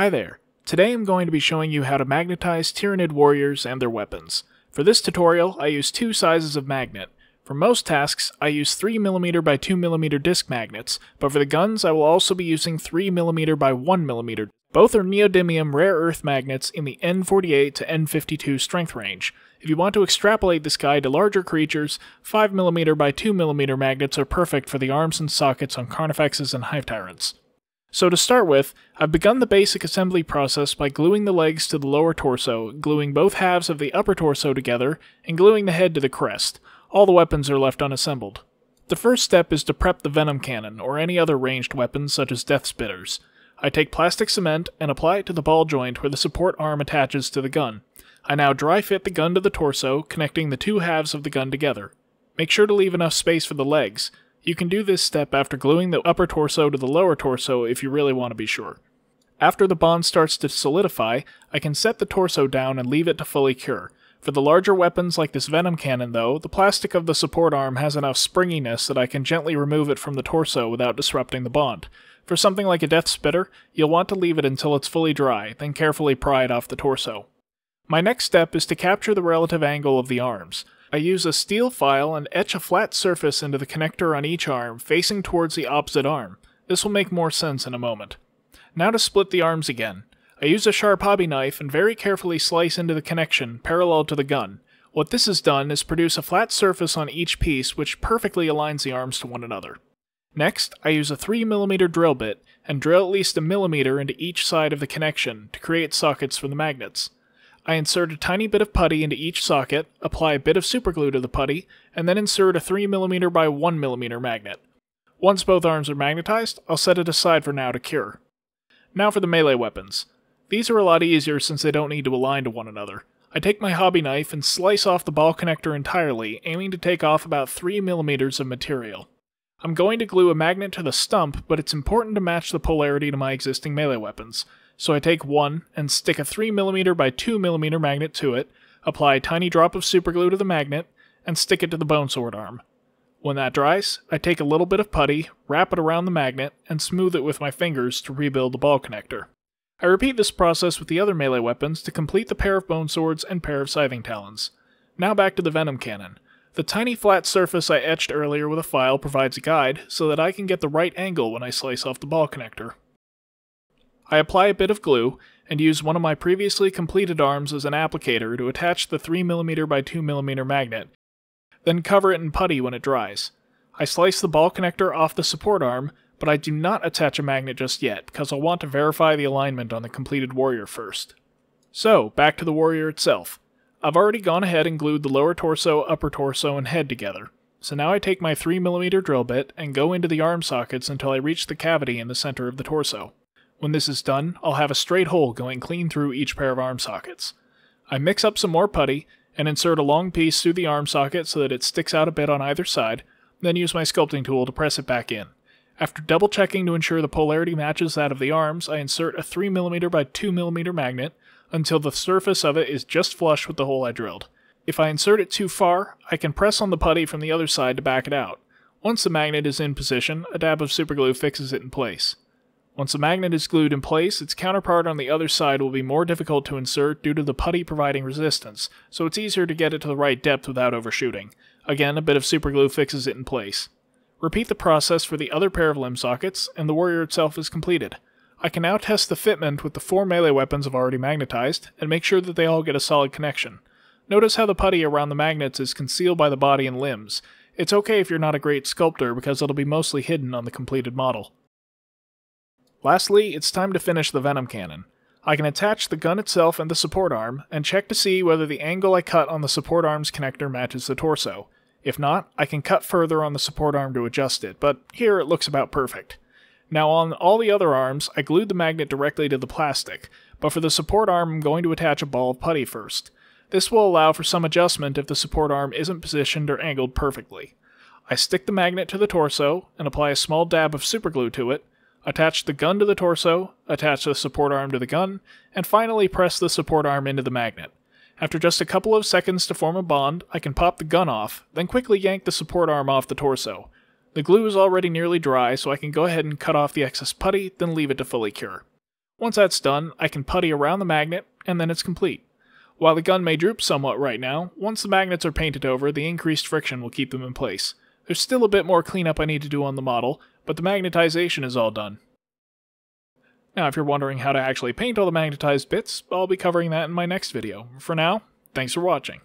Hi there. Today I'm going to be showing you how to magnetize Tyranid warriors and their weapons. For this tutorial, I use two sizes of magnet. For most tasks, I use 3mm by 2mm disc magnets, but for the guns I will also be using 3mm by 1mm. Both are neodymium rare earth magnets in the N48 to N52 strength range. If you want to extrapolate this guy to larger creatures, 5mm by 2mm magnets are perfect for the arms and sockets on Carnifexes and Hive Tyrants. So to start with, I've begun the basic assembly process by gluing the legs to the lower torso, gluing both halves of the upper torso together, and gluing the head to the crest. All the weapons are left unassembled. The first step is to prep the Venom Cannon, or any other ranged weapon such as Death Spitters. I take plastic cement and apply it to the ball joint where the support arm attaches to the gun. I now dry fit the gun to the torso, connecting the two halves of the gun together. Make sure to leave enough space for the legs. You can do this step after gluing the upper torso to the lower torso if you really want to be sure. After the bond starts to solidify, I can set the torso down and leave it to fully cure. For the larger weapons like this Venom Cannon though, the plastic of the support arm has enough springiness that I can gently remove it from the torso without disrupting the bond. For something like a Death Spitter, you'll want to leave it until it's fully dry, then carefully pry it off the torso. My next step is to capture the relative angle of the arms. I use a steel file and etch a flat surface into the connector on each arm, facing towards the opposite arm. This will make more sense in a moment. Now to split the arms again. I use a sharp hobby knife and very carefully slice into the connection, parallel to the gun. What this has done is produce a flat surface on each piece which perfectly aligns the arms to one another. Next, I use a 3mm drill bit, and drill at least a millimeter into each side of the connection to create sockets for the magnets. I insert a tiny bit of putty into each socket, apply a bit of superglue to the putty, and then insert a 3mm by 1mm magnet. Once both arms are magnetized, I'll set it aside for now to cure. Now for the melee weapons. These are a lot easier since they don't need to align to one another. I take my hobby knife and slice off the ball connector entirely, aiming to take off about 3mm of material. I'm going to glue a magnet to the stump, but it's important to match the polarity to my existing melee weapons. So I take one and stick a 3mm by 2mm magnet to it, apply a tiny drop of superglue to the magnet, and stick it to the bone sword arm. When that dries, I take a little bit of putty, wrap it around the magnet, and smooth it with my fingers to rebuild the ball connector. I repeat this process with the other melee weapons to complete the pair of bone swords and pair of scything talons. Now back to the venom cannon. The tiny flat surface I etched earlier with a file provides a guide so that I can get the right angle when I slice off the ball connector. I apply a bit of glue and use one of my previously completed arms as an applicator to attach the 3mm by 2mm magnet, then cover it in putty when it dries. I slice the ball connector off the support arm, but I do not attach a magnet just yet because I'll want to verify the alignment on the completed warrior first. So, back to the warrior itself. I've already gone ahead and glued the lower torso, upper torso, and head together. So now I take my 3mm drill bit and go into the arm sockets until I reach the cavity in the center of the torso. When this is done, I'll have a straight hole going clean through each pair of arm sockets. I mix up some more putty and insert a long piece through the arm socket so that it sticks out a bit on either side, then use my sculpting tool to press it back in. After double checking to ensure the polarity matches that of the arms, I insert a 3mm by 2mm magnet until the surface of it is just flush with the hole I drilled. If I insert it too far, I can press on the putty from the other side to back it out. Once the magnet is in position, a dab of superglue fixes it in place. Once the magnet is glued in place, its counterpart on the other side will be more difficult to insert due to the putty providing resistance, so it's easier to get it to the right depth without overshooting. Again, a bit of superglue fixes it in place. Repeat the process for the other pair of limb sockets, and the warrior itself is completed. I can now test the fitment with the four melee weapons I've already magnetized, and make sure that they all get a solid connection. Notice how the putty around the magnets is concealed by the body and limbs. It's okay if you're not a great sculptor, because it'll be mostly hidden on the completed model. Lastly, it's time to finish the Venom Cannon. I can attach the gun itself and the support arm, and check to see whether the angle I cut on the support arm's connector matches the torso. If not, I can cut further on the support arm to adjust it, but here it looks about perfect. Now on all the other arms, I glued the magnet directly to the plastic, but for the support arm I'm going to attach a ball of putty first. This will allow for some adjustment if the support arm isn't positioned or angled perfectly. I stick the magnet to the torso, and apply a small dab of superglue to it, Attach the gun to the torso, attach the support arm to the gun, and finally press the support arm into the magnet. After just a couple of seconds to form a bond, I can pop the gun off, then quickly yank the support arm off the torso. The glue is already nearly dry, so I can go ahead and cut off the excess putty, then leave it to fully cure. Once that's done, I can putty around the magnet, and then it's complete. While the gun may droop somewhat right now, once the magnets are painted over, the increased friction will keep them in place. There's still a bit more cleanup I need to do on the model, but the magnetization is all done. Now, if you're wondering how to actually paint all the magnetized bits, I'll be covering that in my next video. For now, thanks for watching.